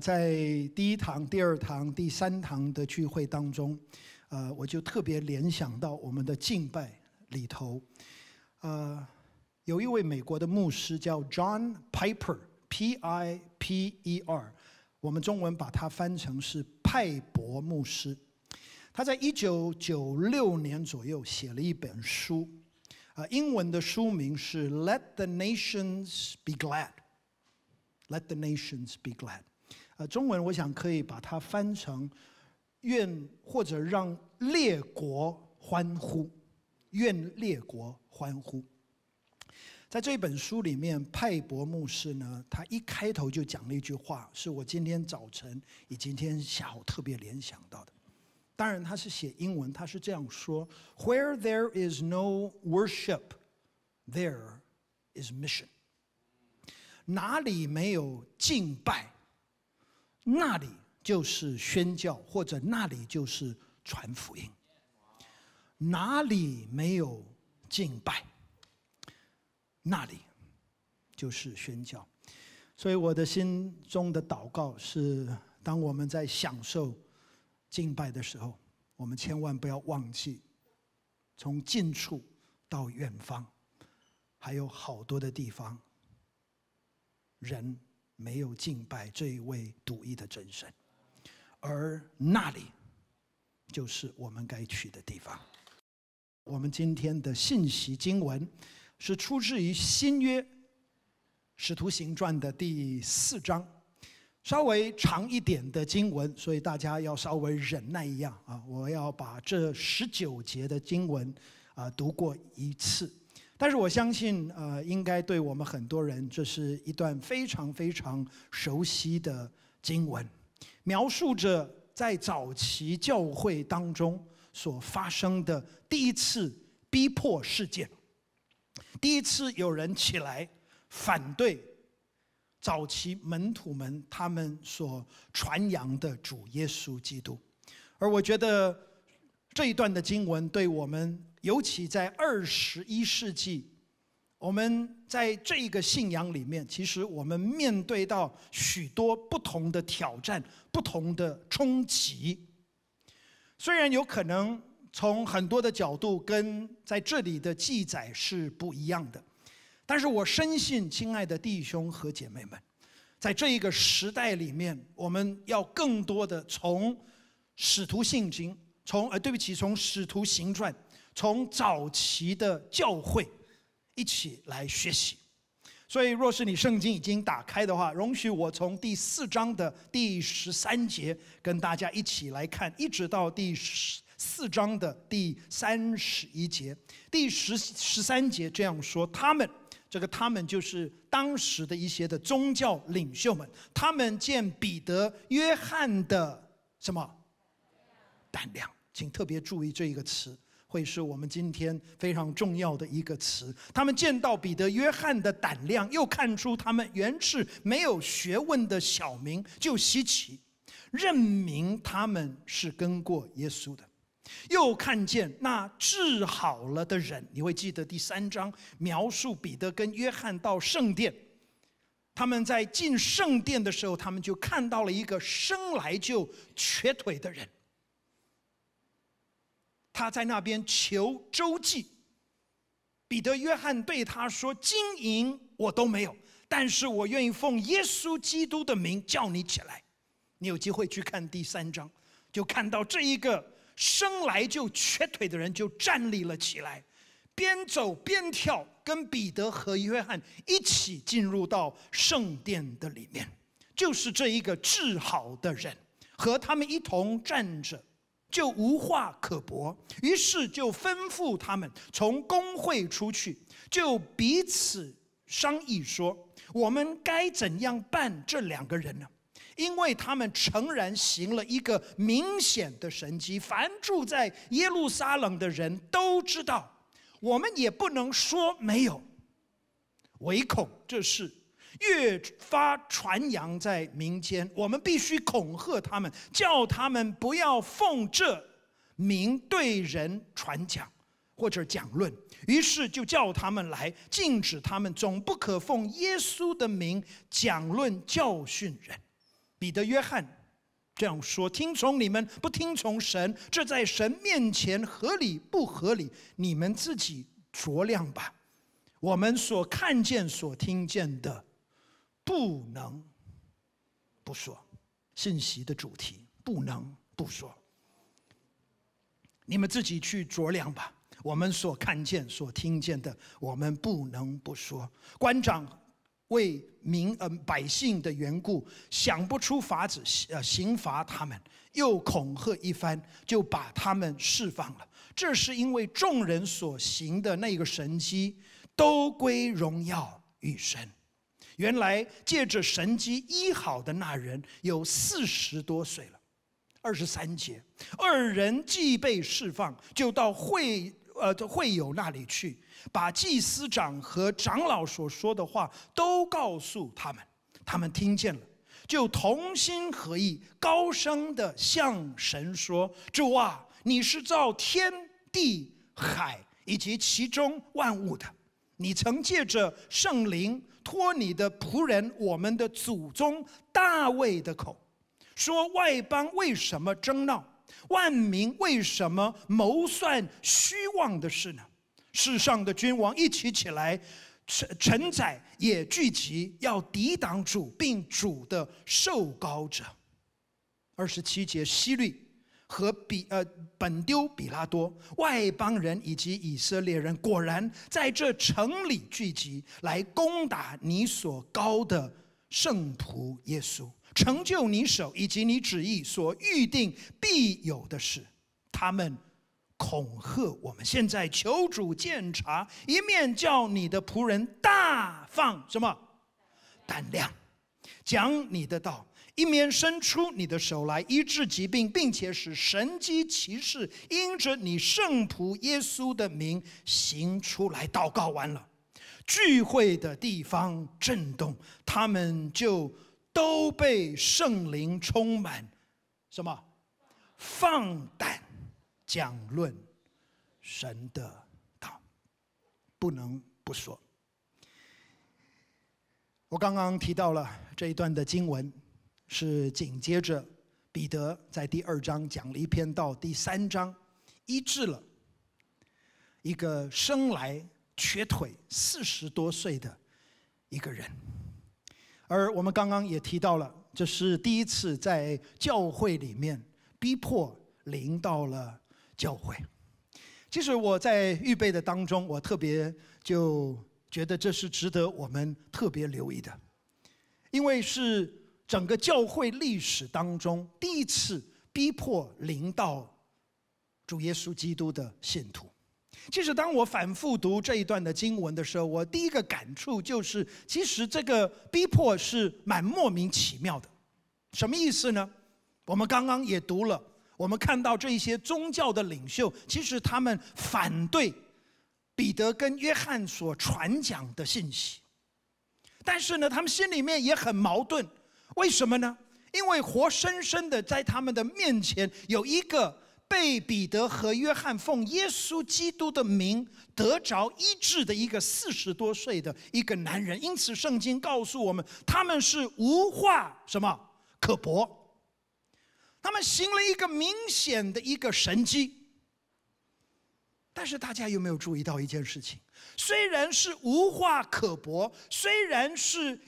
在第一堂、第二堂、第三堂的聚会当中，呃，我就特别联想到我们的敬拜里头，呃，有一位美国的牧师叫 John Piper，P-I-P-E-R，我们中文把它翻成是派伯牧师。他在一九九六年左右写了一本书，啊，英文的书名是《Let the Nations Be Glad》，Let the Nations Be Glad。呃，中文我想可以把它翻成“愿或者让列国欢呼，愿列国欢呼。”在这本书里面，派伯牧师呢，他一开头就讲了一句话，是我今天早晨以及今天下午特别联想到的。当然，他是写英文，他是这样说：“Where there is no worship, there is mission。”哪里没有敬拜？那里就是宣教，或者那里就是传福音。哪里没有敬拜，那里就是宣教。所以我的心中的祷告是：当我们在享受敬拜的时候，我们千万不要忘记，从近处到远方，还有好多的地方，人。没有敬拜这一位独一的真神，而那里，就是我们该去的地方。我们今天的信息经文，是出自于新约《使徒行传》的第四章，稍微长一点的经文，所以大家要稍微忍耐一样啊！我要把这十九节的经文啊读过一次。但是我相信，呃，应该对我们很多人，这是一段非常非常熟悉的经文，描述着在早期教会当中所发生的第一次逼迫事件，第一次有人起来反对早期门徒们他们所传扬的主耶稣基督，而我觉得这一段的经文对我们。尤其在二十一世纪，我们在这一个信仰里面，其实我们面对到许多不同的挑战、不同的冲击。虽然有可能从很多的角度跟在这里的记载是不一样的，但是我深信，亲爱的弟兄和姐妹们，在这一个时代里面，我们要更多的从使徒信经从呃，对不起，从《使徒行传》，从早期的教会一起来学习。所以，若是你圣经已经打开的话，容许我从第四章的第十三节跟大家一起来看，一直到第四章的第三十一节、第十十三节这样说：“他们，这个他们就是当时的一些的宗教领袖们，他们见彼得、约翰的什么胆量。”请特别注意这一个词，会是我们今天非常重要的一个词。他们见到彼得、约翰的胆量，又看出他们原是没有学问的小民，就稀奇，认明他们是跟过耶稣的。又看见那治好了的人，你会记得第三章描述彼得跟约翰到圣殿，他们在进圣殿的时候，他们就看到了一个生来就瘸腿的人。他在那边求周济，彼得、约翰对他说：“金银我都没有，但是我愿意奉耶稣基督的名叫你起来。你有机会去看第三章，就看到这一个生来就瘸腿的人就站立了起来，边走边跳，跟彼得和约翰一起进入到圣殿的里面。就是这一个治好的人和他们一同站着。”就无话可驳，于是就吩咐他们从工会出去，就彼此商议说：我们该怎样办这两个人呢？因为他们诚然行了一个明显的神迹，凡住在耶路撒冷的人都知道，我们也不能说没有，唯恐这事。越发传扬在民间，我们必须恐吓他们，叫他们不要奉这名对人传讲，或者讲论。于是就叫他们来，禁止他们总不可奉耶稣的名讲论教训人。彼得、约翰这样说：听从你们，不听从神，这在神面前合理不合理，你们自己酌量吧。我们所看见、所听见的。不能不说信息的主题，不能不说。你们自己去酌量吧。我们所看见、所听见的，我们不能不说。官长为民呃百姓的缘故，想不出法子呃刑罚他们，又恐吓一番，就把他们释放了。这是因为众人所行的那个神机都归荣耀与神。原来借着神机医好的那人有四十多岁了。二十三节，二人既被释放，就到会呃会友那里去，把祭司长和长老所说的话都告诉他们。他们听见了，就同心合意，高声的向神说：“主啊，你是造天地海以及其中万物的，你曾借着圣灵。”托你的仆人，我们的祖宗大卫的口，说外邦为什么争闹，万民为什么谋算虚妄的事呢？世上的君王一起起来，臣臣宰也聚集，要抵挡主，并主的受高者。二十七节希律。和比呃本丢比拉多外邦人以及以色列人果然在这城里聚集，来攻打你所高的圣仆耶稣，成就你手以及你旨意所预定必有的事。他们恐吓我们，现在求主鉴察，一面叫你的仆人大放什么胆量，讲你的道。以免伸出你的手来医治疾病，并且使神机骑士因着你圣仆耶稣的名行出来。祷告完了，聚会的地方震动，他们就都被圣灵充满。什么？放胆讲论神的道，不能不说。我刚刚提到了这一段的经文。是紧接着，彼得在第二章讲了一篇，到第三章医治了一个生来瘸腿四十多岁的一个人，而我们刚刚也提到了，这是第一次在教会里面逼迫临到了教会。其实我在预备的当中，我特别就觉得这是值得我们特别留意的，因为是。整个教会历史当中，第一次逼迫领到主耶稣基督的信徒。其实，当我反复读这一段的经文的时候，我第一个感触就是，其实这个逼迫是蛮莫名其妙的。什么意思呢？我们刚刚也读了，我们看到这一些宗教的领袖，其实他们反对彼得跟约翰所传讲的信息，但是呢，他们心里面也很矛盾。为什么呢？因为活生生的在他们的面前有一个被彼得和约翰奉耶稣基督的名得着医治的一个四十多岁的一个男人，因此圣经告诉我们他们是无话什么可驳，他们行了一个明显的一个神迹。但是大家有没有注意到一件事情？虽然是无话可驳，虽然是。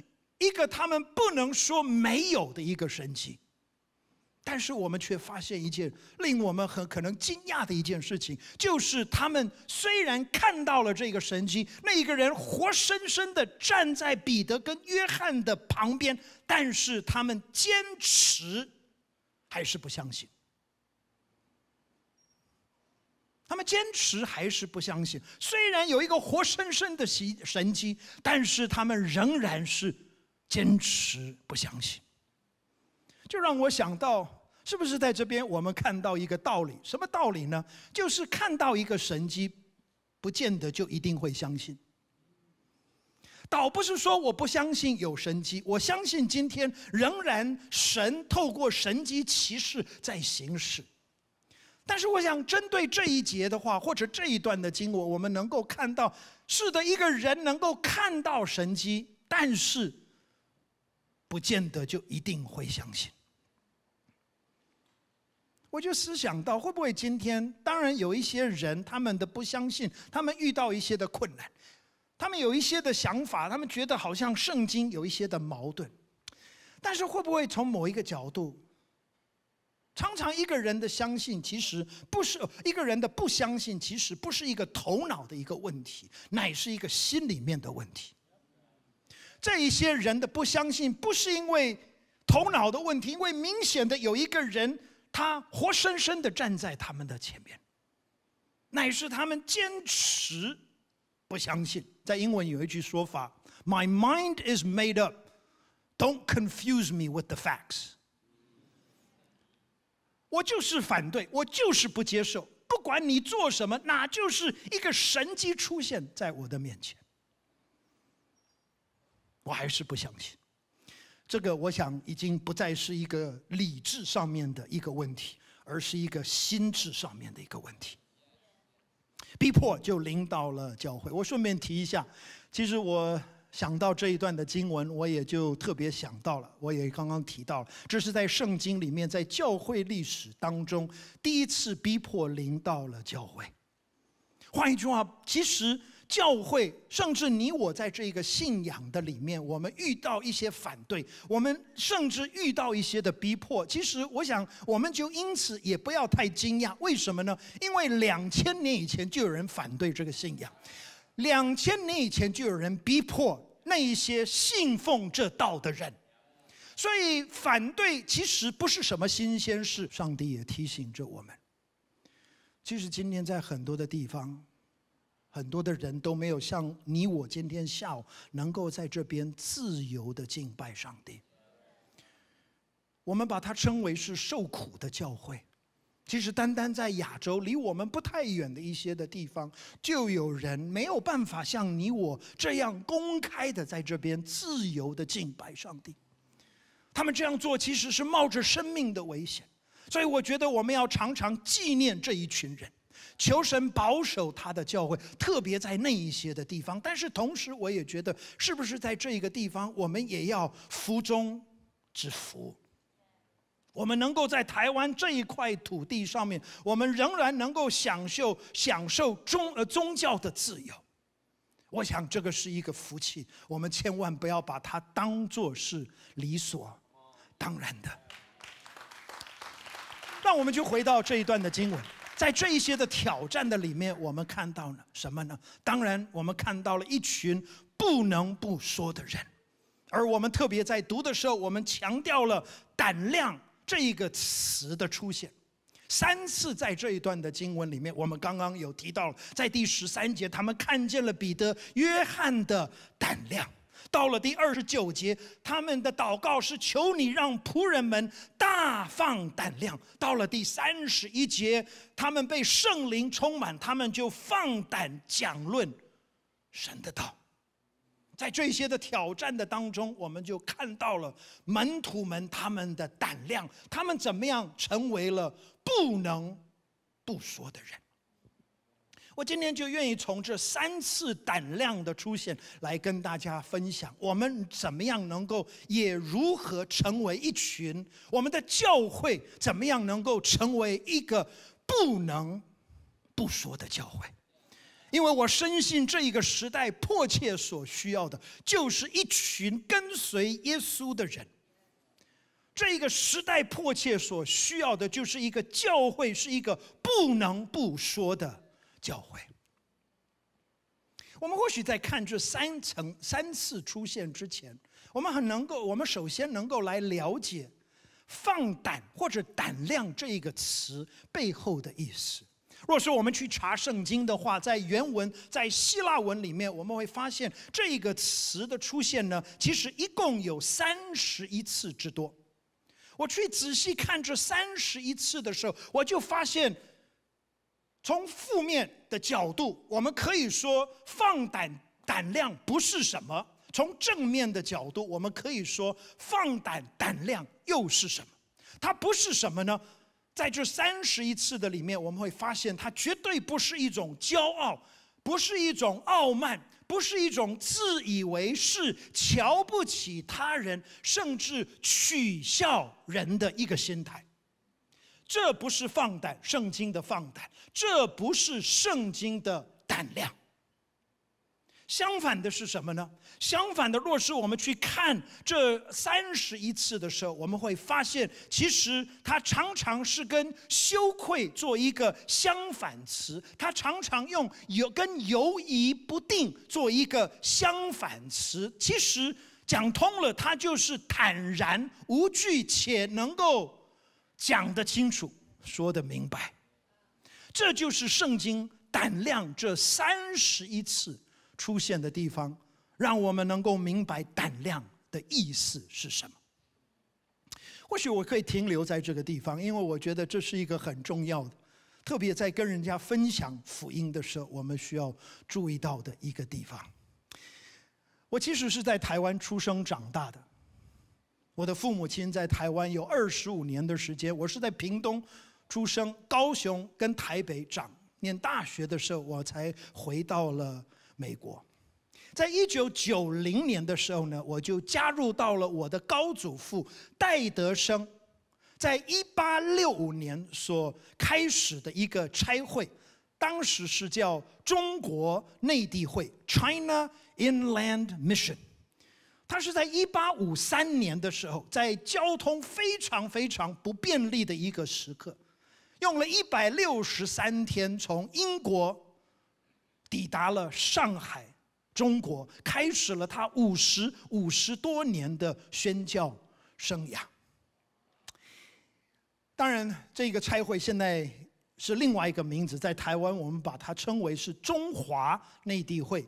一个他们不能说没有的一个神迹，但是我们却发现一件令我们很可能惊讶的一件事情，就是他们虽然看到了这个神迹，那一个人活生生的站在彼得跟约翰的旁边，但是他们坚持还是不相信。他们坚持还是不相信，虽然有一个活生生的神神迹，但是他们仍然是。坚持不相信，就让我想到，是不是在这边我们看到一个道理？什么道理呢？就是看到一个神机，不见得就一定会相信。倒不是说我不相信有神机，我相信今天仍然神透过神机骑士在行事。但是我想针对这一节的话，或者这一段的经文，我们能够看到，是的，一个人能够看到神机，但是。不见得就一定会相信。我就思想到，会不会今天，当然有一些人他们的不相信，他们遇到一些的困难，他们有一些的想法，他们觉得好像圣经有一些的矛盾。但是会不会从某一个角度，常常一个人的相信其实不是一个人的不相信，其实不是一个头脑的一个问题，乃是一个心里面的问题。这一些人的不相信，不是因为头脑的问题，因为明显的有一个人，他活生生的站在他们的前面，乃是他们坚持不相信。在英文有一句说法：“My mind is made up, don't confuse me with the facts。”我就是反对，我就是不接受，不管你做什么，那就是一个神迹出现在我的面前。我还是不相信，这个我想已经不再是一个理智上面的一个问题，而是一个心智上面的一个问题。逼迫就临到了教会。我顺便提一下，其实我想到这一段的经文，我也就特别想到了，我也刚刚提到了，这是在圣经里面，在教会历史当中第一次逼迫临到了教会。换一句话，其实。教会，甚至你我在这个信仰的里面，我们遇到一些反对，我们甚至遇到一些的逼迫。其实，我想，我们就因此也不要太惊讶。为什么呢？因为两千年以前就有人反对这个信仰，两千年以前就有人逼迫那一些信奉这道的人。所以，反对其实不是什么新鲜事。上帝也提醒着我们，其实今天在很多的地方。很多的人都没有像你我今天下午能够在这边自由的敬拜上帝。我们把它称为是受苦的教会。其实，单单在亚洲离我们不太远的一些的地方，就有人没有办法像你我这样公开的在这边自由的敬拜上帝。他们这样做其实是冒着生命的危险，所以我觉得我们要常常纪念这一群人。求神保守他的教会，特别在那一些的地方。但是同时，我也觉得，是不是在这一个地方，我们也要福中之福？我们能够在台湾这一块土地上面，我们仍然能够享受享受宗呃宗教的自由。我想这个是一个福气，我们千万不要把它当做是理所当然的。那我们就回到这一段的经文。在这一些的挑战的里面，我们看到了什么呢？当然，我们看到了一群不能不说的人，而我们特别在读的时候，我们强调了“胆量”这个词的出现，三次在这一段的经文里面，我们刚刚有提到，在第十三节，他们看见了彼得、约翰的胆量。到了第二十九节，他们的祷告是求你让仆人们大放胆量。到了第三十一节，他们被圣灵充满，他们就放胆讲论神的道。在这些的挑战的当中，我们就看到了门徒们他们的胆量，他们怎么样成为了不能不说的人。我今天就愿意从这三次胆量的出现来跟大家分享，我们怎么样能够也如何成为一群，我们的教会怎么样能够成为一个不能不说的教会？因为我深信这一个时代迫切所需要的，就是一群跟随耶稣的人。这一个时代迫切所需要的，就是一个教会，是一个不能不说的。教会。我们或许在看这三层三次出现之前，我们很能够，我们首先能够来了解“放胆”或者“胆量”这一个词背后的意思。若是我们去查圣经的话，在原文，在希腊文里面，我们会发现这一个词的出现呢，其实一共有三十一次之多。我去仔细看这三十一次的时候，我就发现。从负面的角度，我们可以说放胆胆量不是什么；从正面的角度，我们可以说放胆胆量又是什么？它不是什么呢？在这三十一次的里面，我们会发现，它绝对不是一种骄傲，不是一种傲慢，不是一种自以为是、瞧不起他人，甚至取笑人的一个心态。这不是放胆，圣经的放胆。这不是圣经的胆量。相反的是什么呢？相反的，若是我们去看这三十一次的时候，我们会发现，其实它常常是跟羞愧做一个相反词，它常常用有跟犹疑不定做一个相反词。其实讲通了，它就是坦然无惧，且能够讲得清楚，说得明白。这就是圣经“胆量”这三十一次出现的地方，让我们能够明白“胆量”的意思是什么。或许我可以停留在这个地方，因为我觉得这是一个很重要的，特别在跟人家分享福音的时候，我们需要注意到的一个地方。我其实是在台湾出生长大的，我的父母亲在台湾有二十五年的时间，我是在屏东。出生高雄跟台北，长念大学的时候，我才回到了美国。在一九九零年的时候呢，我就加入到了我的高祖父戴德生，在一八六五年所开始的一个差会，当时是叫中国内地会 （China Inland Mission）。它是在一八五三年的时候，在交通非常非常不便利的一个时刻。用了一百六十三天，从英国抵达了上海，中国开始了他五十五十多年的宣教生涯。当然，这个差会现在是另外一个名字，在台湾我们把它称为是中华内地会，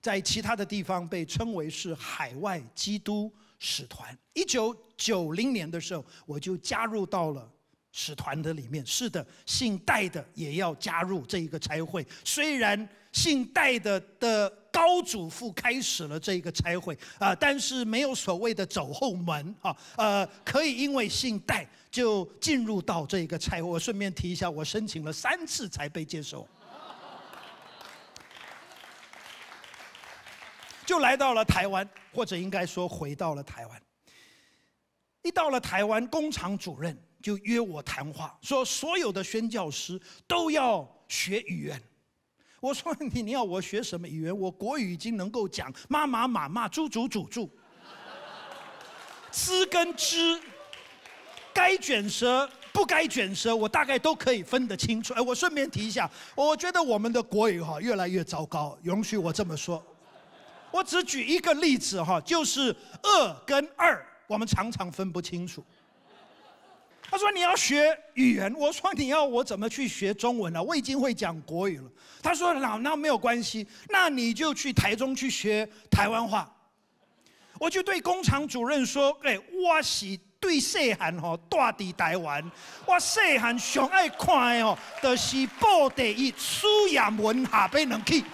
在其他的地方被称为是海外基督使团。一九九零年的时候，我就加入到了。使团的里面是的，姓戴的也要加入这一个拆会。虽然姓戴的的高祖父开始了这一个拆会啊，但是没有所谓的走后门啊。呃，可以因为姓戴就进入到这一个拆会。我顺便提一下，我申请了三次才被接受。就来到了台湾，或者应该说回到了台湾。一到了台湾，工厂主任。就约我谈话，说所有的宣教师都要学语言。我说你，你要我学什么语言？我国语已经能够讲妈妈妈妈、猪猪猪猪、丝跟吱，该卷舌不该卷舌，我大概都可以分得清楚。哎，我顺便提一下，我觉得我们的国语哈越来越糟糕，允许我这么说。我只举一个例子哈，就是二跟二，我们常常分不清楚。他说你要学语言，我说你要我怎么去学中文呢？我已经会讲国语了。他说那那没有关系，那你就去台中去学台湾话。我就对工厂主任说：，哎，我是对细汉吼大抵台湾，我细汉上爱看的吼，就是布袋戏、苏亚文下边两起。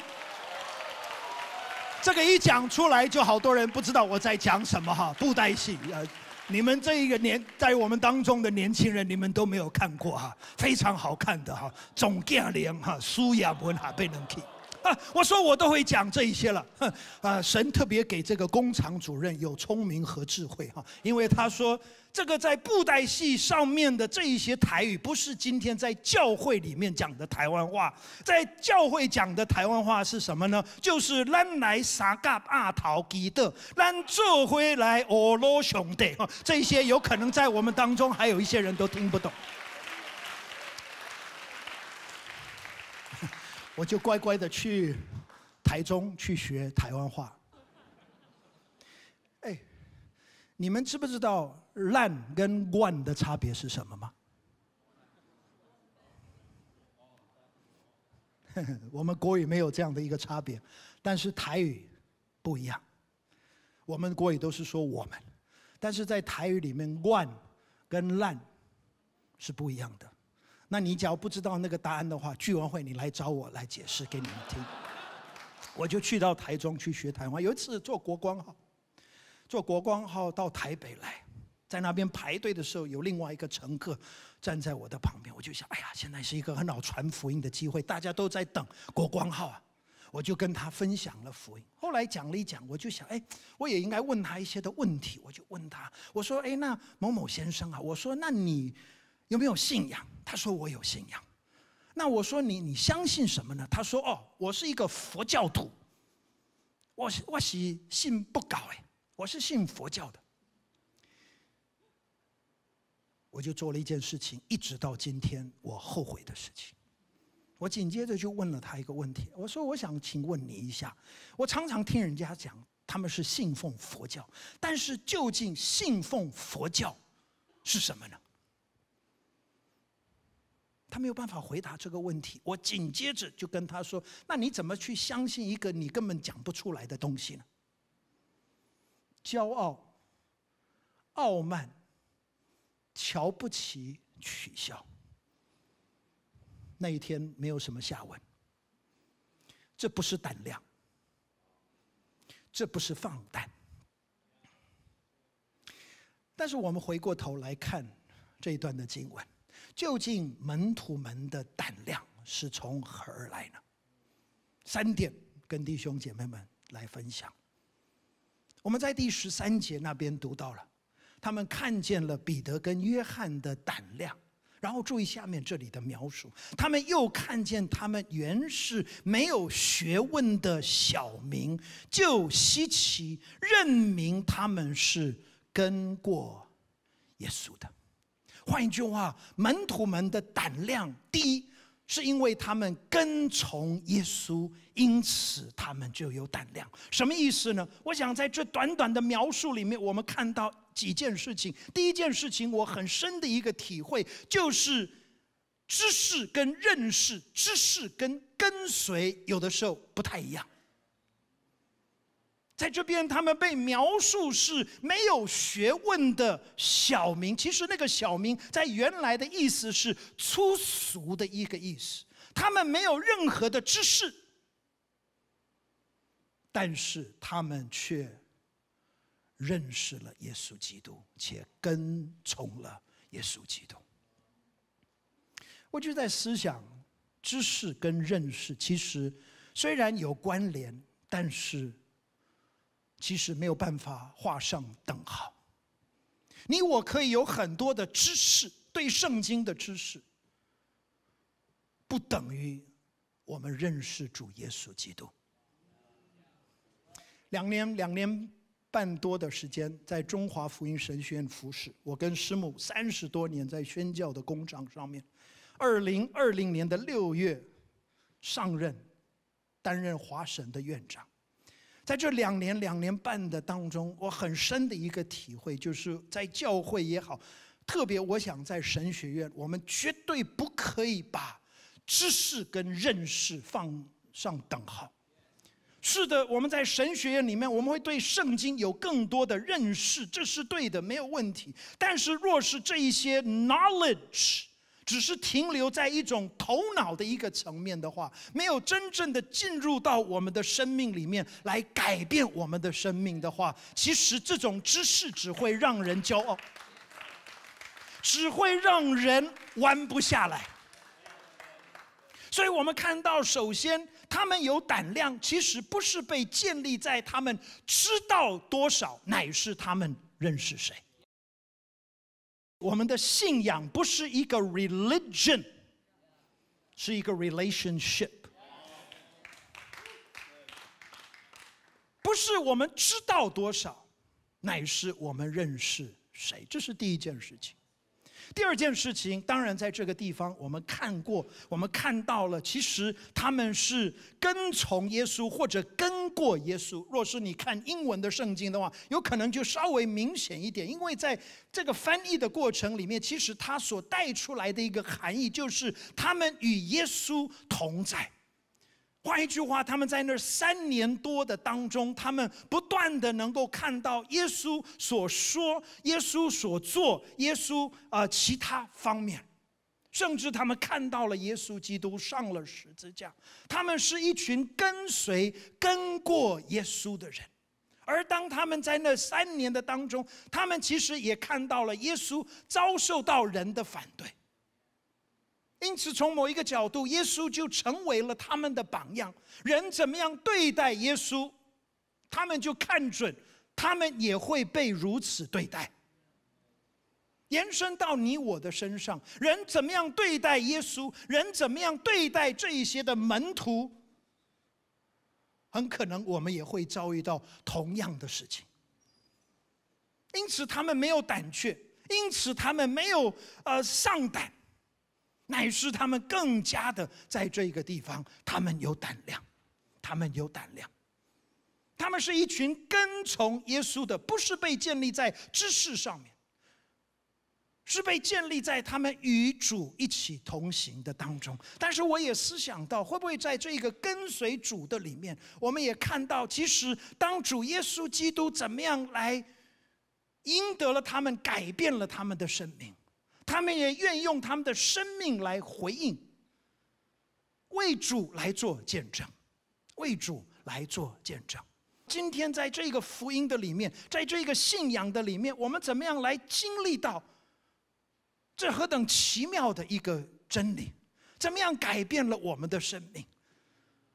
这个一讲出来，就好多人不知道我在讲什么哈，布袋戏呃。你们这一个年在我们当中的年轻人，你们都没有看过哈，非常好看的哈，总教练哈苏亚文哈被人踢。我说我都会讲这一些了。啊，神特别给这个工厂主任有聪明和智慧哈，因为他说这个在布袋戏上面的这一些台语，不是今天在教会里面讲的台湾话，在教会讲的台湾话是什么呢？就是咱来撒嘎阿桃基德，咱做回来俄罗兄弟。哈，这些有可能在我们当中还有一些人都听不懂。我就乖乖的去台中去学台湾话。哎，你们知不知道“烂”跟“惯”的差别是什么吗？我们国语没有这样的一个差别，但是台语不一样。我们国语都是说“我们”，但是在台语里面，“惯”跟“烂”是不一样的。那你只要不知道那个答案的话，聚完会你来找我来解释给你们听。我就去到台中去学台湾有一次坐国光号，坐国光号到台北来，在那边排队的时候，有另外一个乘客站在我的旁边，我就想，哎呀，现在是一个很好传福音的机会，大家都在等国光号啊，我就跟他分享了福音。后来讲了一讲，我就想，哎，我也应该问他一些的问题，我就问他，我说，哎，那某某先生啊，我说，那你。有没有信仰？他说我有信仰。那我说你，你相信什么呢？他说哦，我是一个佛教徒。我是我是信不搞哎，我是信佛教的。我就做了一件事情，一直到今天我后悔的事情。我紧接着就问了他一个问题，我说我想请问你一下，我常常听人家讲他们是信奉佛教，但是究竟信奉佛教是什么呢？他没有办法回答这个问题，我紧接着就跟他说：“那你怎么去相信一个你根本讲不出来的东西呢？”骄傲、傲慢、瞧不起、取笑，那一天没有什么下文。这不是胆量，这不是放胆。但是我们回过头来看这一段的经文。究竟门徒们的胆量是从何而来呢？三点跟弟兄姐妹们来分享。我们在第十三节那边读到了，他们看见了彼得跟约翰的胆量，然后注意下面这里的描述，他们又看见他们原是没有学问的小民，就希奇，认明他们是跟过耶稣的。换一句话，门徒们的胆量低，是因为他们跟从耶稣，因此他们就有胆量。什么意思呢？我想在这短短的描述里面，我们看到几件事情。第一件事情，我很深的一个体会，就是知识跟认识、知识跟跟随，有的时候不太一样。在这边，他们被描述是没有学问的小民。其实，那个“小民”在原来的意思是粗俗的一个意思。他们没有任何的知识，但是他们却认识了耶稣基督，且跟从了耶稣基督。我就在思想，知识跟认识其实虽然有关联，但是。其实没有办法画上等号。你我可以有很多的知识，对圣经的知识，不等于我们认识主耶稣基督。两年、两年半多的时间，在中华福音神学院服侍，我跟师母三十多年在宣教的工厂上面。二零二零年的六月上任，担任华神的院长。在这两年、两年半的当中，我很深的一个体会，就是在教会也好，特别我想在神学院，我们绝对不可以把知识跟认识放上等号。是的，我们在神学院里面，我们会对圣经有更多的认识，这是对的，没有问题。但是，若是这一些 knowledge，只是停留在一种头脑的一个层面的话，没有真正的进入到我们的生命里面来改变我们的生命的话，其实这种知识只会让人骄傲，只会让人玩不下来。所以我们看到，首先他们有胆量，其实不是被建立在他们知道多少，乃是他们认识谁。我们的信仰不是一个 religion，是一个 relationship。不是我们知道多少，乃是我们认识谁，这是第一件事情。第二件事情，当然在这个地方，我们看过，我们看到了，其实他们是跟从耶稣或者跟过耶稣。若是你看英文的圣经的话，有可能就稍微明显一点，因为在这个翻译的过程里面，其实它所带出来的一个含义就是他们与耶稣同在。换一句话，他们在那三年多的当中，他们不断的能够看到耶稣所说、耶稣所做、耶稣呃其他方面，甚至他们看到了耶稣基督上了十字架。他们是一群跟随、跟过耶稣的人，而当他们在那三年的当中，他们其实也看到了耶稣遭受到人的反对。因此，从某一个角度，耶稣就成为了他们的榜样。人怎么样对待耶稣，他们就看准，他们也会被如此对待。延伸到你我的身上，人怎么样对待耶稣，人怎么样对待这一些的门徒，很可能我们也会遭遇到同样的事情。因此，他们没有胆怯，因此他们没有呃上胆。乃是他们更加的在这一个地方，他们有胆量，他们有胆量，他们是一群跟从耶稣的，不是被建立在知识上面，是被建立在他们与主一起同行的当中。但是我也思想到，会不会在这个跟随主的里面，我们也看到，其实当主耶稣基督怎么样来赢得了他们，改变了他们的生命。他们也愿意用他们的生命来回应，为主来做见证，为主来做见证。今天在这个福音的里面，在这个信仰的里面，我们怎么样来经历到这何等奇妙的一个真理？怎么样改变了我们的生命？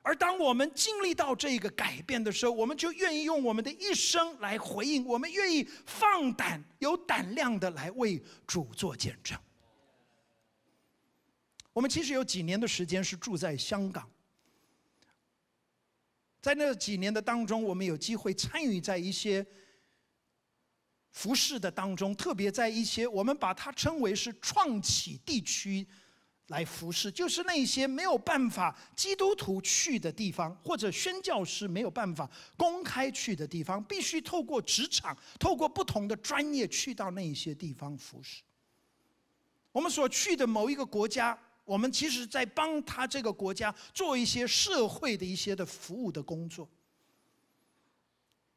而当我们经历到这个改变的时候，我们就愿意用我们的一生来回应，我们愿意放胆、有胆量的来为主做见证。我们其实有几年的时间是住在香港，在那几年的当中，我们有机会参与在一些服饰的当中，特别在一些我们把它称为是创起地区。来服侍，就是那些没有办法基督徒去的地方，或者宣教师没有办法公开去的地方，必须透过职场，透过不同的专业去到那些地方服侍。我们所去的某一个国家，我们其实在帮他这个国家做一些社会的一些的服务的工作。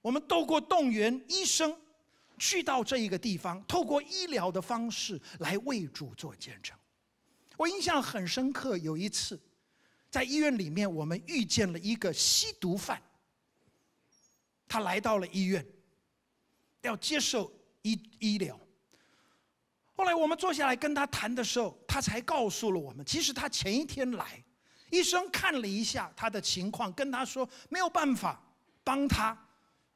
我们透过动员医生去到这一个地方，透过医疗的方式来为主做见证。我印象很深刻，有一次，在医院里面，我们遇见了一个吸毒犯。他来到了医院，要接受医医疗。后来我们坐下来跟他谈的时候，他才告诉了我们，其实他前一天来，医生看了一下他的情况，跟他说没有办法帮他，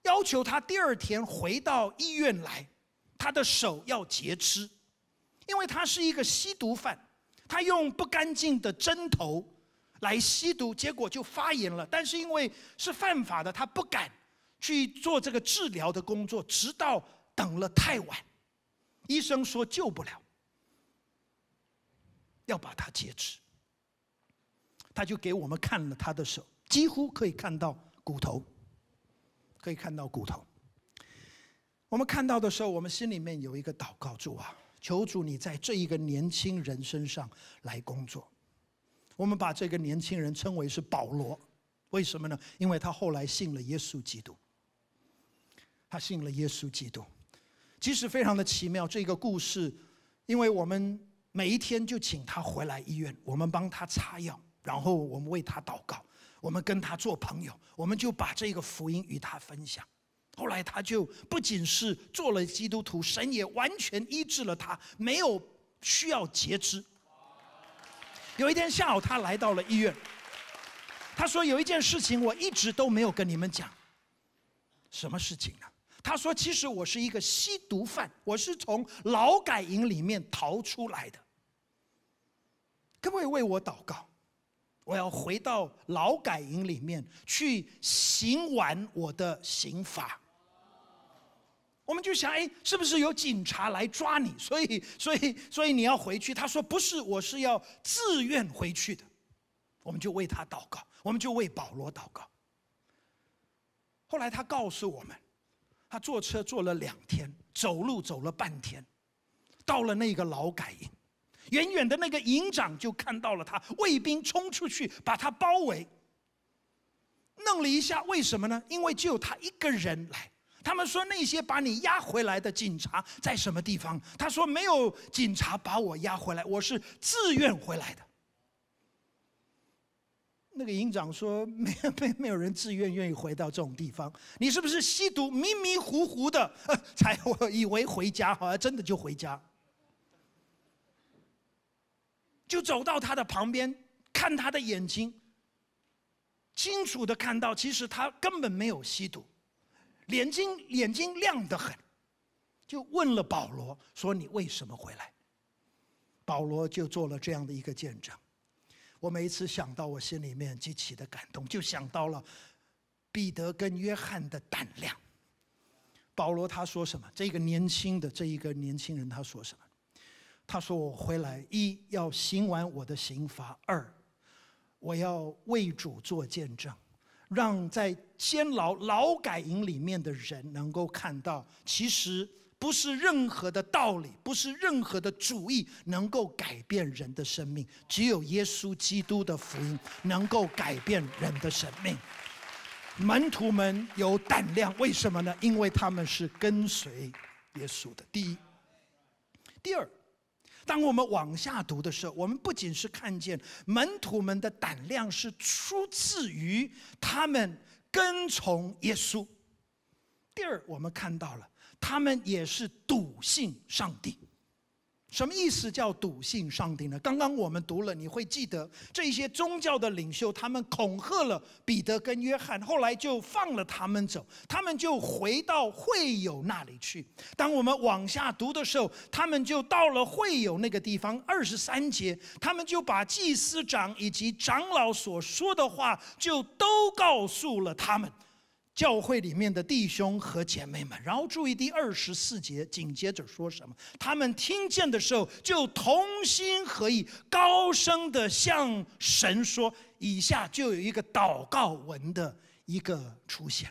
要求他第二天回到医院来，他的手要截肢，因为他是一个吸毒犯。他用不干净的针头来吸毒，结果就发炎了。但是因为是犯法的，他不敢去做这个治疗的工作，直到等了太晚，医生说救不了，要把他截肢。他就给我们看了他的手，几乎可以看到骨头，可以看到骨头。我们看到的时候，我们心里面有一个祷告：祝啊。求主你在这一个年轻人身上来工作，我们把这个年轻人称为是保罗，为什么呢？因为他后来信了耶稣基督，他信了耶稣基督，其实非常的奇妙。这个故事，因为我们每一天就请他回来医院，我们帮他擦药，然后我们为他祷告，我们跟他做朋友，我们就把这个福音与他分享。后来他就不仅是做了基督徒，神也完全医治了他，没有需要截肢。有一天下午，他来到了医院。他说：“有一件事情我一直都没有跟你们讲，什么事情呢？”他说：“其实我是一个吸毒犯，我是从劳改营里面逃出来的。各位为我祷告，我要回到劳改营里面去行完我的刑罚。”我们就想，哎，是不是有警察来抓你？所以，所以，所以你要回去？他说不是，我是要自愿回去的。我们就为他祷告，我们就为保罗祷告。后来他告诉我们，他坐车坐了两天，走路走了半天，到了那个劳改营，远远的那个营长就看到了他，卫兵冲出去把他包围，弄了一下。为什么呢？因为只有他一个人来。他们说那些把你押回来的警察在什么地方？他说没有警察把我押回来，我是自愿回来的。那个营长说没没没有人自愿愿意回到这种地方。你是不是吸毒迷迷糊糊的呃才以为回家好像真的就回家，就走到他的旁边看他的眼睛，清楚的看到其实他根本没有吸毒。眼睛眼睛亮得很，就问了保罗说：“你为什么回来？”保罗就做了这样的一个见证。我每一次想到，我心里面极其的感动，就想到了彼得跟约翰的胆量。保罗他说什么？这个年轻的这一个年轻人他说什么？他说：“我回来一要行完我的刑罚，二我要为主做见证。”让在监牢劳改营里面的人能够看到，其实不是任何的道理，不是任何的主义能够改变人的生命，只有耶稣基督的福音能够改变人的生命。门徒们有胆量，为什么呢？因为他们是跟随耶稣的。第一，第二。当我们往下读的时候，我们不仅是看见门徒们的胆量是出自于他们跟从耶稣，第二，我们看到了他们也是笃信上帝。什么意思叫笃信上帝呢？刚刚我们读了，你会记得这些宗教的领袖，他们恐吓了彼得跟约翰，后来就放了他们走，他们就回到会友那里去。当我们往下读的时候，他们就到了会友那个地方，二十三节，他们就把祭司长以及长老所说的话就都告诉了他们。教会里面的弟兄和姐妹们，然后注意第二十四节，紧接着说什么？他们听见的时候，就同心合意，高声的向神说，以下就有一个祷告文的一个出现。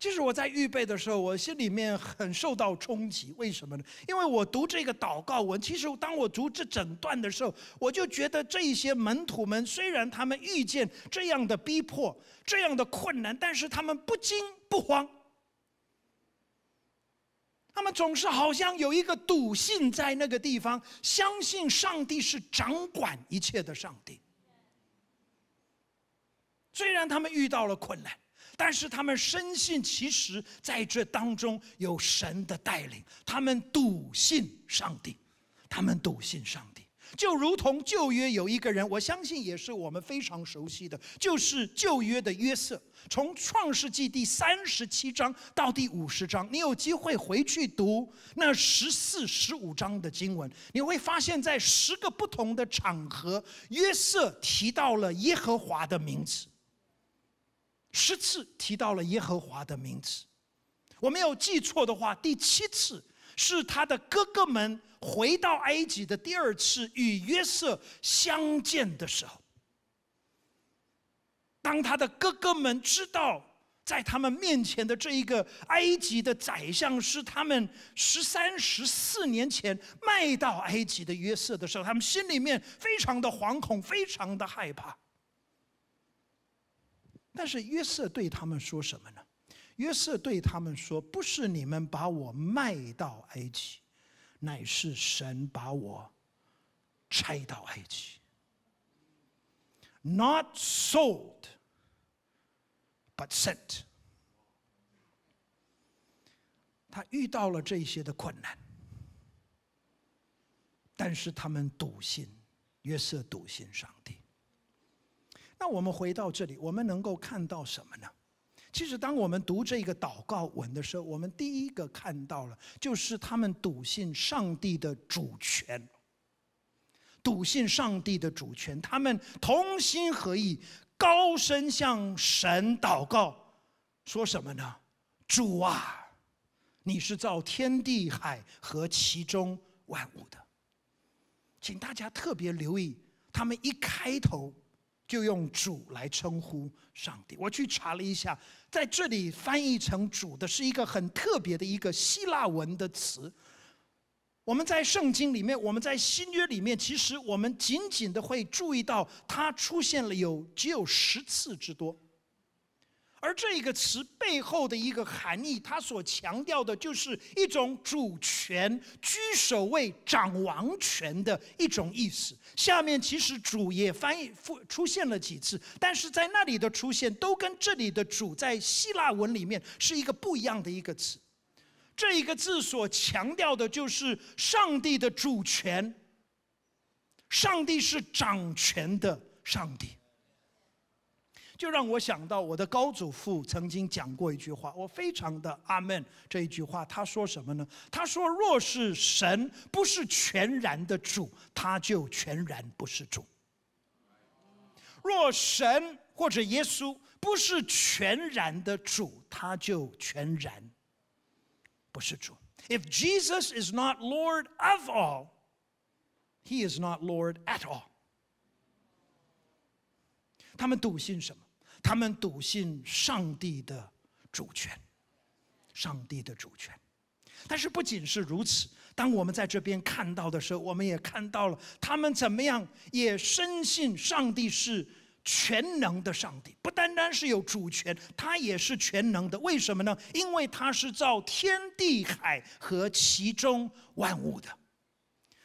其实我在预备的时候，我心里面很受到冲击。为什么呢？因为我读这个祷告文，其实当我读这整段的时候，我就觉得这一些门徒们虽然他们遇见这样的逼迫、这样的困难，但是他们不惊不慌，他们总是好像有一个笃信在那个地方，相信上帝是掌管一切的上帝。虽然他们遇到了困难。但是他们深信，其实在这当中有神的带领。他们笃信上帝，他们笃信上帝，就如同旧约有一个人，我相信也是我们非常熟悉的，就是旧约的约瑟。从创世纪第三十七章到第五十章，你有机会回去读那十四、十五章的经文，你会发现在十个不同的场合，约瑟提到了耶和华的名字。十次提到了耶和华的名字，我没有记错的话，第七次是他的哥哥们回到埃及的第二次与约瑟相见的时候。当他的哥哥们知道在他们面前的这一个埃及的宰相是他们十三十四年前卖到埃及的约瑟的时候，他们心里面非常的惶恐，非常的害怕。但是约瑟对他们说什么呢？约瑟对他们说：“不是你们把我卖到埃及，乃是神把我拆到埃及。” Not sold, but sent。他遇到了这些的困难，但是他们笃信约瑟笃信上帝。那我们回到这里，我们能够看到什么呢？其实，当我们读这个祷告文的时候，我们第一个看到了就是他们笃信上帝的主权，笃信上帝的主权。他们同心合意，高声向神祷告，说什么呢？主啊，你是造天地海和其中万物的，请大家特别留意，他们一开头。就用“主”来称呼上帝。我去查了一下，在这里翻译成“主”的是一个很特别的一个希腊文的词。我们在圣经里面，我们在新约里面，其实我们仅仅的会注意到它出现了有只有十次之多。而这一个词背后的一个含义，它所强调的就是一种主权居首位、掌王权的一种意思。下面其实“主”也翻译出现了几次，但是在那里的出现都跟这里的“主”在希腊文里面是一个不一样的一个词。这一个字所强调的就是上帝的主权，上帝是掌权的上帝。就让我想到我的高祖父曾经讲过一句话，我非常的阿门这一句话。他说什么呢？他说：“若是神不是全然的主，他就全然不是主；若神或者耶稣不是全然的主，他就全然不是主。”If Jesus is not Lord of all, he is not Lord at all. 他们笃信什么？他们笃信上帝的主权，上帝的主权。但是不仅是如此，当我们在这边看到的时候，我们也看到了他们怎么样，也深信上帝是全能的上帝。不单单是有主权，他也是全能的。为什么呢？因为他是造天地海和其中万物的。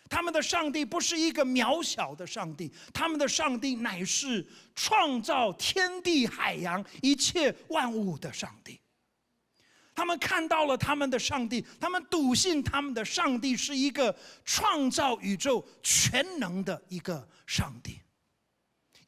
他们的上帝不是一个渺小的上帝，他们的上帝乃是创造天地海洋一切万物的上帝。他们看到了他们的上帝，他们笃信他们的上帝是一个创造宇宙全能的一个上帝。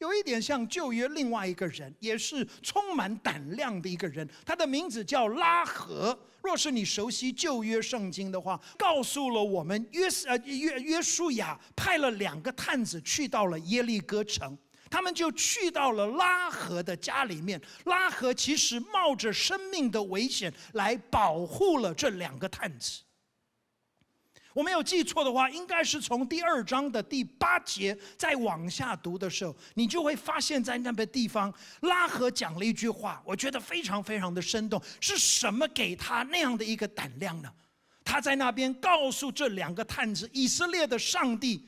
有一点像旧约另外一个人，也是充满胆量的一个人，他的名字叫拉合。若是你熟悉旧约圣经的话，告诉了我们，约是呃约约书亚派了两个探子去到了耶利哥城，他们就去到了拉合的家里面，拉合其实冒着生命的危险来保护了这两个探子。我没有记错的话，应该是从第二章的第八节再往下读的时候，你就会发现，在那个地方，拉合讲了一句话，我觉得非常非常的生动。是什么给他那样的一个胆量呢？他在那边告诉这两个探子，以色列的上帝，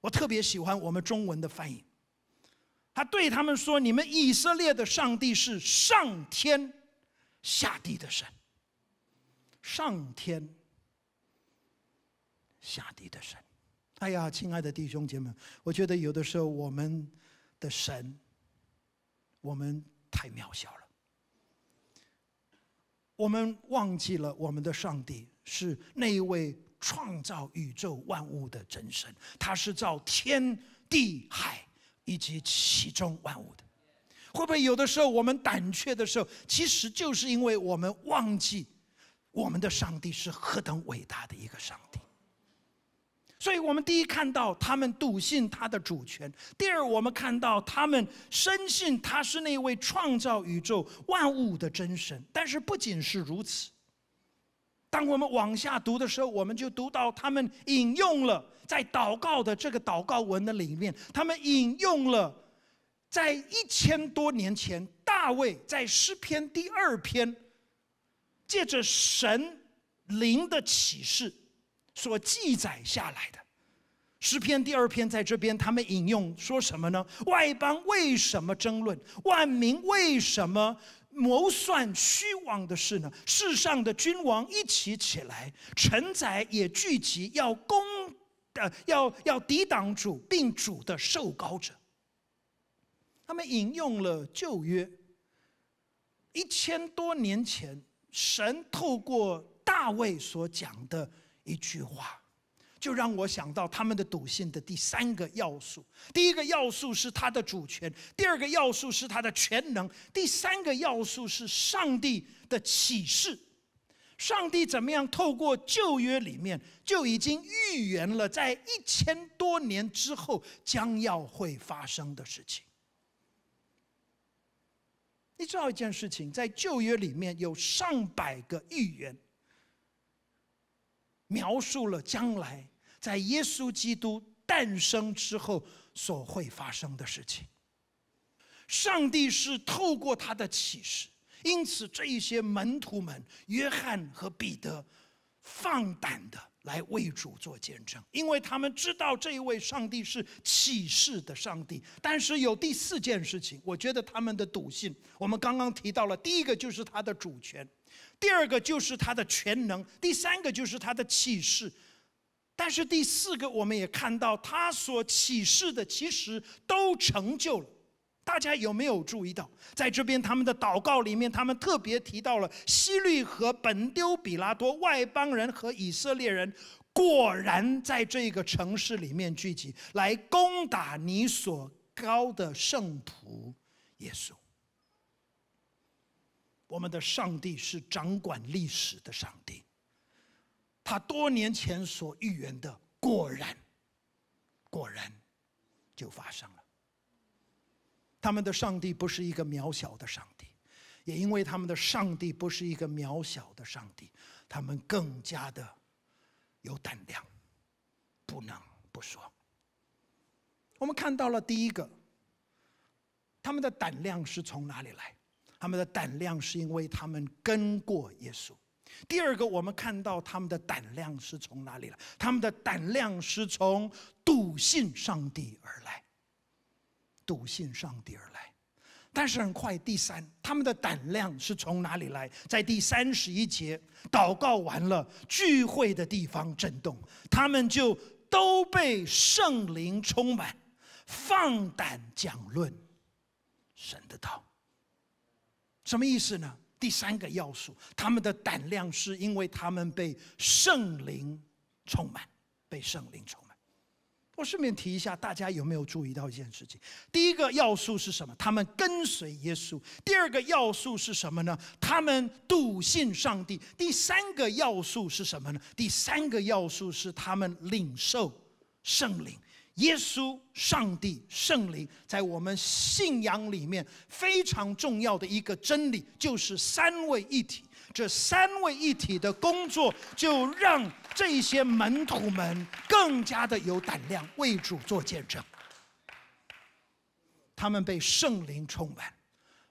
我特别喜欢我们中文的翻译，他对他们说：“你们以色列的上帝是上天下地的神，上天。”下地的神，哎呀，亲爱的弟兄姐妹，我觉得有的时候我们的神，我们太渺小了。我们忘记了我们的上帝是那一位创造宇宙万物的真神，他是造天地海以及其中万物的。会不会有的时候我们胆怯的时候，其实就是因为我们忘记我们的上帝是何等伟大的一个上帝。所以我们第一看到他们笃信他的主权；第二，我们看到他们深信他是那位创造宇宙万物的真神。但是不仅是如此，当我们往下读的时候，我们就读到他们引用了在祷告的这个祷告文的里面，他们引用了在一千多年前大卫在诗篇第二篇，借着神灵的启示。所记载下来的诗篇第二篇在这边，他们引用说什么呢？外邦为什么争论？万民为什么谋算虚妄的事呢？世上的君王一起起来，臣宰也聚集，要攻的，要要抵挡主，并主的受高者。他们引用了旧约一千多年前神透过大卫所讲的。一句话，就让我想到他们的笃信的第三个要素。第一个要素是他的主权，第二个要素是他的全能，第三个要素是上帝的启示。上帝怎么样？透过旧约里面就已经预言了，在一千多年之后将要会发生的事情。你知道一件事情，在旧约里面有上百个预言。描述了将来在耶稣基督诞生之后所会发生的事情。上帝是透过他的启示，因此这一些门徒们，约翰和彼得，放胆的。来为主做见证，因为他们知道这一位上帝是启示的上帝。但是有第四件事情，我觉得他们的笃信，我们刚刚提到了，第一个就是他的主权，第二个就是他的全能，第三个就是他的启示，但是第四个，我们也看到他所启示的其实都成就了。大家有没有注意到，在这边他们的祷告里面，他们特别提到了西律和本丢比拉多外邦人和以色列人，果然在这个城市里面聚集来攻打你所高的圣徒耶稣。我们的上帝是掌管历史的上帝，他多年前所预言的果然，果然就发生了。他们的上帝不是一个渺小的上帝，也因为他们的上帝不是一个渺小的上帝，他们更加的有胆量，不能不说。我们看到了第一个，他们的胆量是从哪里来？他们的胆量是因为他们跟过耶稣。第二个，我们看到他们的胆量是从哪里来？他们的胆量是从笃信上帝而来。笃信上帝而来，但是很快，第三，他们的胆量是从哪里来？在第三十一节，祷告完了，聚会的地方震动，他们就都被圣灵充满，放胆讲论神的道。什么意思呢？第三个要素，他们的胆量是因为他们被圣灵充满，被圣灵充满。顺便提一下，大家有没有注意到一件事情？第一个要素是什么？他们跟随耶稣。第二个要素是什么呢？他们笃信上帝。第三个要素是什么呢？第三个要素是他们领受圣灵。耶稣、上帝、圣灵，在我们信仰里面非常重要的一个真理，就是三位一体。这三位一体的工作，就让这些门徒们更加的有胆量为主做见证。他们被圣灵充满，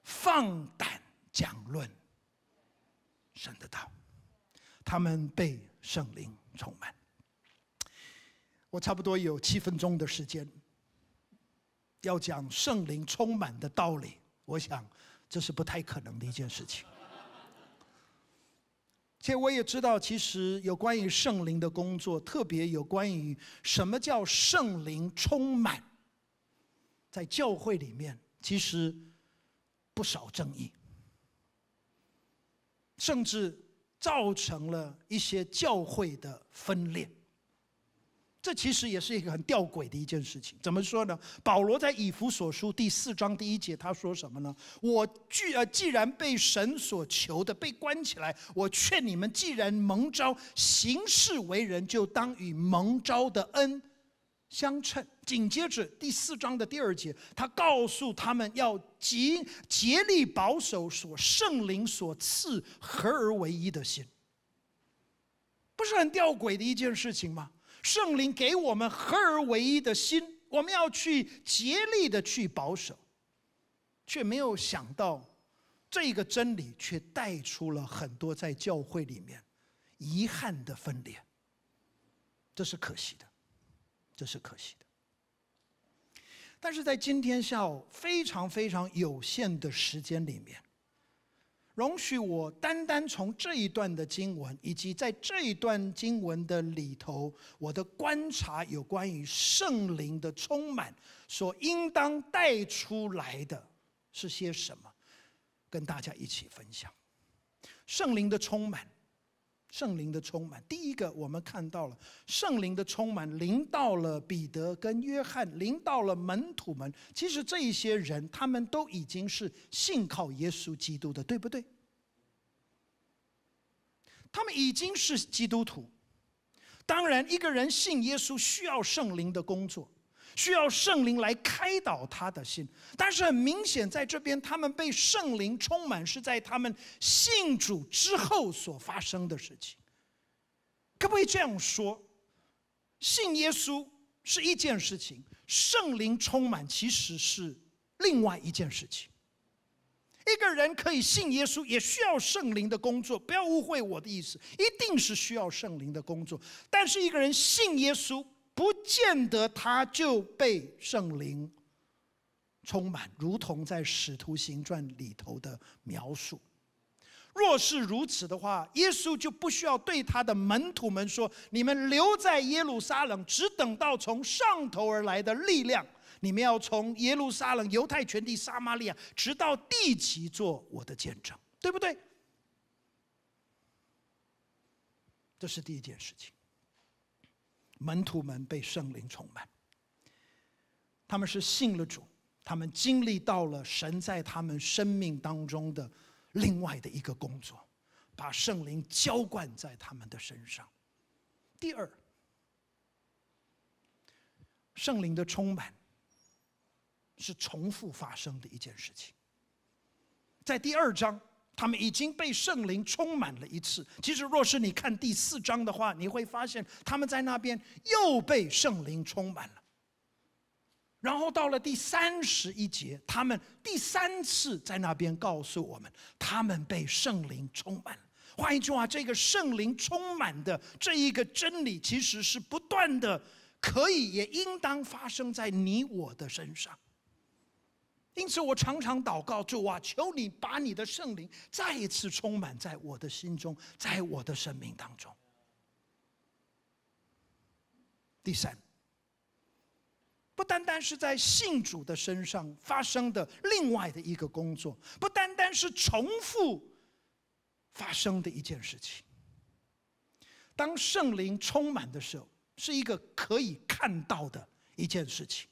放胆讲论神的道。他们被圣灵充满。我差不多有七分钟的时间，要讲圣灵充满的道理。我想，这是不太可能的一件事情。且我也知道，其实有关于圣灵的工作，特别有关于什么叫圣灵充满，在教会里面其实不少争议，甚至造成了一些教会的分裂。这其实也是一个很吊诡的一件事情。怎么说呢？保罗在以弗所书第四章第一节他说什么呢？我据呃既然被神所求的被关起来，我劝你们既然蒙召行事为人，就当与蒙召的恩相称。紧接着第四章的第二节，他告诉他们要竭竭力保守所圣灵所赐合而为一的心，不是很吊诡的一件事情吗？圣灵给我们合而为一的心，我们要去竭力的去保守，却没有想到，这个真理却带出了很多在教会里面遗憾的分裂。这是可惜的，这是可惜的。但是在今天下午非常非常有限的时间里面。容许我单单从这一段的经文，以及在这一段经文的里头，我的观察有关于圣灵的充满所应当带出来的，是些什么？跟大家一起分享，圣灵的充满。圣灵的充满，第一个我们看到了圣灵的充满，临到了彼得跟约翰，临到了门徒们。其实这一些人他们都已经是信靠耶稣基督的，对不对？他们已经是基督徒。当然，一个人信耶稣需要圣灵的工作。需要圣灵来开导他的心，但是很明显，在这边他们被圣灵充满，是在他们信主之后所发生的事情。可不可以这样说？信耶稣是一件事情，圣灵充满其实是另外一件事情。一个人可以信耶稣，也需要圣灵的工作。不要误会我的意思，一定是需要圣灵的工作。但是一个人信耶稣。不见得他就被圣灵充满，如同在《使徒行传》里头的描述。若是如此的话，耶稣就不需要对他的门徒们说：“你们留在耶路撒冷，只等到从上头而来的力量。你们要从耶路撒冷、犹太全地、撒玛利亚，直到地极，做我的见证，对不对？”这是第一件事情。门徒们被圣灵充满，他们是信了主，他们经历到了神在他们生命当中的另外的一个工作，把圣灵浇灌在他们的身上。第二，圣灵的充满是重复发生的一件事情，在第二章。他们已经被圣灵充满了一次。其实，若是你看第四章的话，你会发现他们在那边又被圣灵充满了。然后到了第三十一节，他们第三次在那边告诉我们，他们被圣灵充满了。换一句话，这个圣灵充满的这一个真理，其实是不断的可以也应当发生在你我的身上。因此，我常常祷告主啊，求你把你的圣灵再一次充满在我的心中，在我的生命当中。第三，不单单是在信主的身上发生的另外的一个工作，不单单是重复发生的一件事情。当圣灵充满的时候，是一个可以看到的一件事情。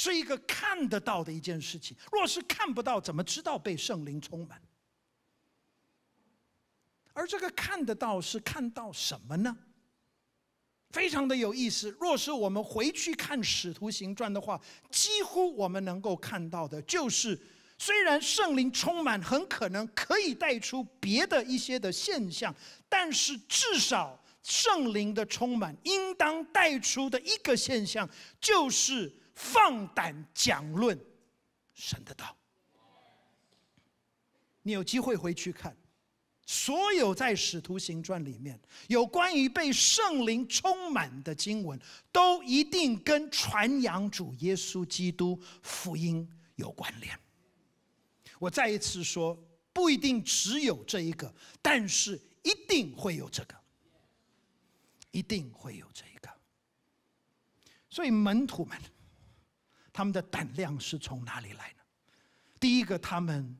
是一个看得到的一件事情。若是看不到，怎么知道被圣灵充满？而这个看得到是看到什么呢？非常的有意思。若是我们回去看《使徒行传》的话，几乎我们能够看到的就是，虽然圣灵充满，很可能可以带出别的一些的现象，但是至少圣灵的充满应当带出的一个现象就是。放胆讲论神的道。你有机会回去看，所有在使徒行传里面有关于被圣灵充满的经文，都一定跟传扬主耶稣基督福音有关联。我再一次说，不一定只有这一个，但是一定会有这个，一定会有这一个。所以门徒们。他们的胆量是从哪里来呢？第一个，他们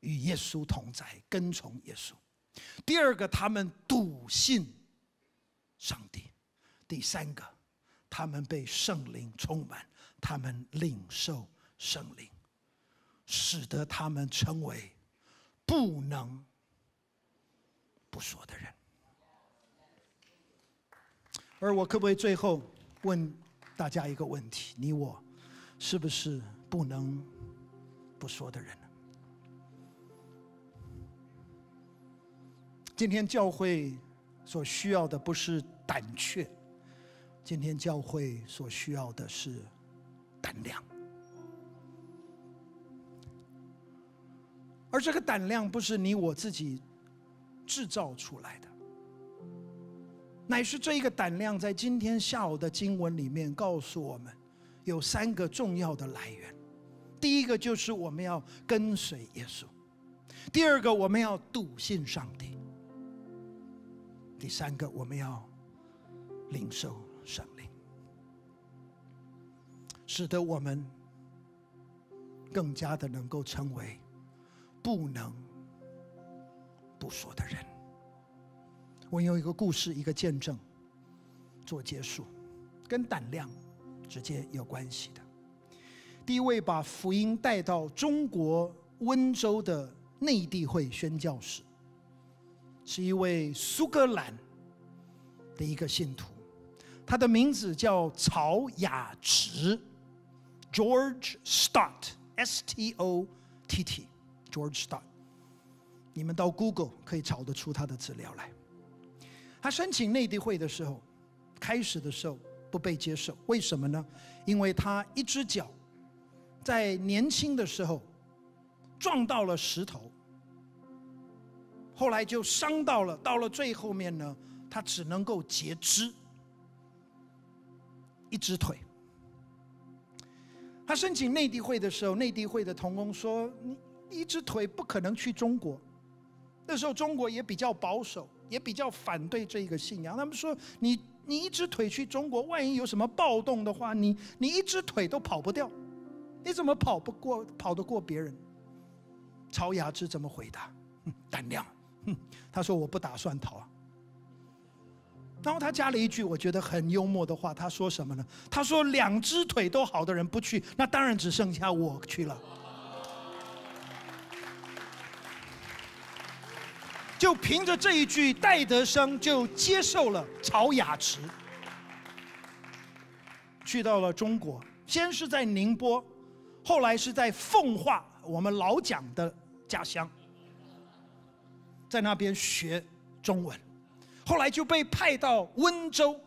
与耶稣同在，跟从耶稣；第二个，他们笃信上帝；第三个，他们被圣灵充满，他们领受圣灵，使得他们成为不能不说的人。而我可不可以最后问大家一个问题：你我？是不是不能不说的人呢？今天教会所需要的不是胆怯，今天教会所需要的是胆量，而这个胆量不是你我自己制造出来的，乃是这一个胆量在今天下午的经文里面告诉我们。有三个重要的来源，第一个就是我们要跟随耶稣，第二个我们要笃信上帝，第三个我们要领受圣灵，使得我们更加的能够成为不能不说的人。我用一个故事，一个见证做结束，跟胆量。直接有关系的，第一位把福音带到中国温州的内地会宣教士，是一位苏格兰的一个信徒，他的名字叫曹雅直，George Stott S T O T T George Stott，你们到 Google 可以找得出他的资料来。他申请内地会的时候，开始的时候。不被接受，为什么呢？因为他一只脚，在年轻的时候撞到了石头，后来就伤到了，到了最后面呢，他只能够截肢，一只腿。他申请内地会的时候，内地会的同工说：“你一只腿不可能去中国。”那时候中国也比较保守，也比较反对这个信仰。他们说：“你。”你一只腿去中国，万一有什么暴动的话，你你一只腿都跑不掉，你怎么跑不过跑得过别人？曹雅芝怎么回答？胆量，他说我不打算逃。然后他加了一句我觉得很幽默的话，他说什么呢？他说两只腿都好的人不去，那当然只剩下我去了。就凭着这一句，戴德生就接受了曹雅池，去到了中国。先是在宁波，后来是在奉化，我们老蒋的家乡，在那边学中文。后来就被派到温州。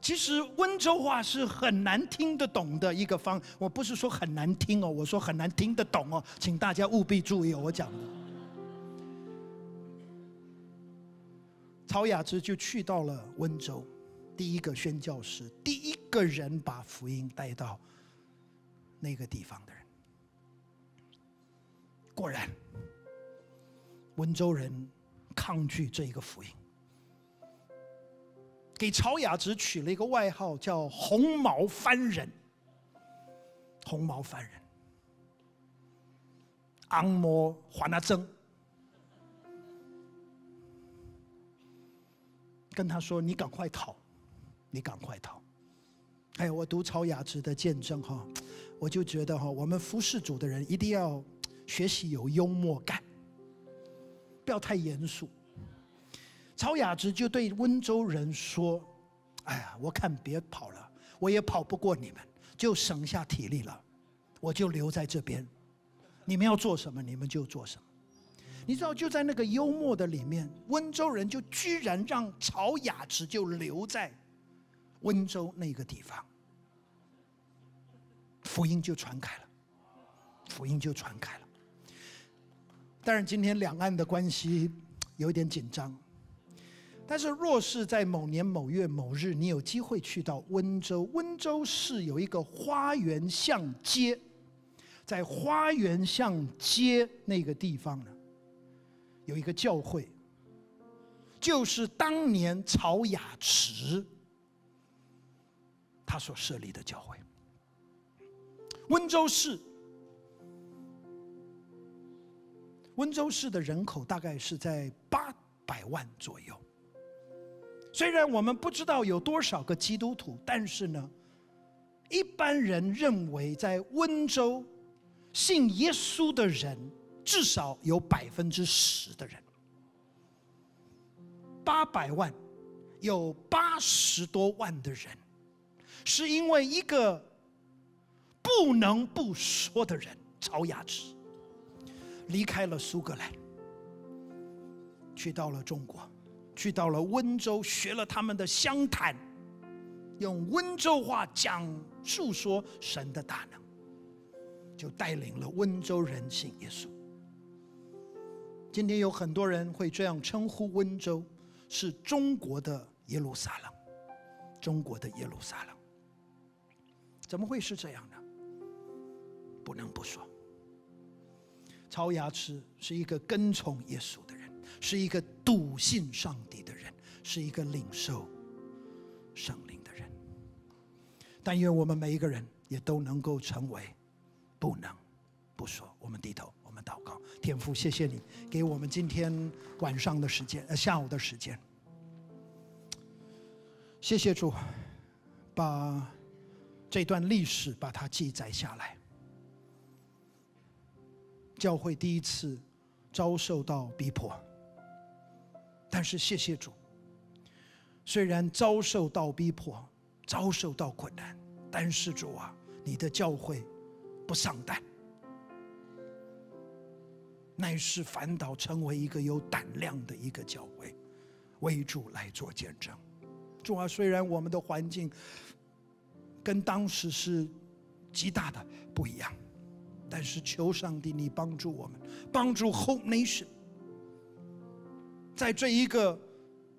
其实温州话是很难听得懂的一个方，我不是说很难听哦，我说很难听得懂哦，请大家务必注意我讲。曹雅芝就去到了温州，第一个宣教师，第一个人把福音带到那个地方的人，果然，温州人抗拒这一个福音，给曹雅芝取了一个外号叫“红毛番人”，红毛番人，昂摩还纳曾。跟他说：“你赶快逃，你赶快逃！”哎，我读曹雅芝的见证哈，我就觉得哈，我们服侍主的人一定要学习有幽默感，不要太严肃。曹雅芝就对温州人说：“哎呀，我看别跑了，我也跑不过你们，就省下体力了，我就留在这边，你们要做什么，你们就做什么。”你知道，就在那个幽默的里面，温州人就居然让曹雅芝就留在温州那个地方，福音就传开了，福音就传开了。但是今天两岸的关系有点紧张，但是若是在某年某月某日，你有机会去到温州，温州市有一个花园巷街，在花园巷街那个地方呢。有一个教会，就是当年曹雅池他所设立的教会。温州市，温州市的人口大概是在八百万左右。虽然我们不知道有多少个基督徒，但是呢，一般人认为在温州信耶稣的人。至少有百分之十的人，八百万，有八十多万的人，是因为一个不能不说的人——曹雅芝，离开了苏格兰，去到了中国，去到了温州，学了他们的湘潭，用温州话讲述说神的大能，就带领了温州人信耶稣。今天有很多人会这样称呼温州，是中国的耶路撒冷，中国的耶路撒冷，怎么会是这样呢？不能不说，曹雅痴是一个跟从耶稣的人，是一个笃信上帝的人，是一个领受圣灵的人。但愿我们每一个人也都能够成为，不能不说，我们低头。祷告，天父，谢谢你给我们今天晚上的时间，呃，下午的时间。谢谢主，把这段历史把它记载下来。教会第一次遭受到逼迫，但是谢谢主，虽然遭受到逼迫，遭受到困难，但是主啊，你的教会不上当。乃是反倒成为一个有胆量的一个教会为主来做见证。主啊，虽然我们的环境跟当时是极大的不一样，但是求上帝你帮助我们，帮助 Hope Nation，在这一个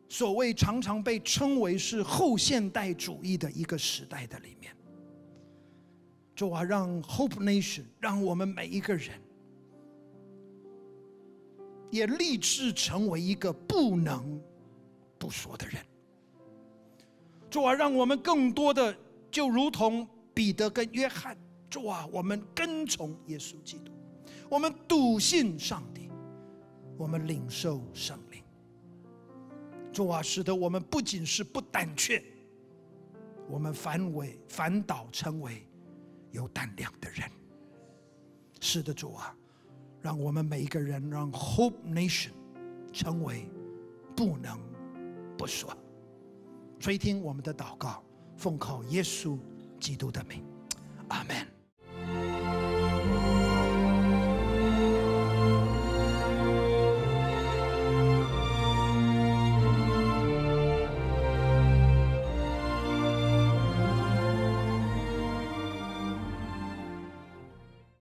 所谓常常被称为是后现代主义的一个时代的里面，主啊，让 Hope Nation，让我们每一个人。也立志成为一个不能不说的人。主啊，让我们更多的就如同彼得跟约翰，主啊，我们跟从耶稣基督，我们笃信上帝，我们领受圣灵。主啊，使得我们不仅是不胆怯，我们反为反倒成为有胆量的人。是的，主啊。让我们每一个人让 Hope Nation 成为不能不说，垂听我们的祷告，奉靠耶稣基督的名，阿门。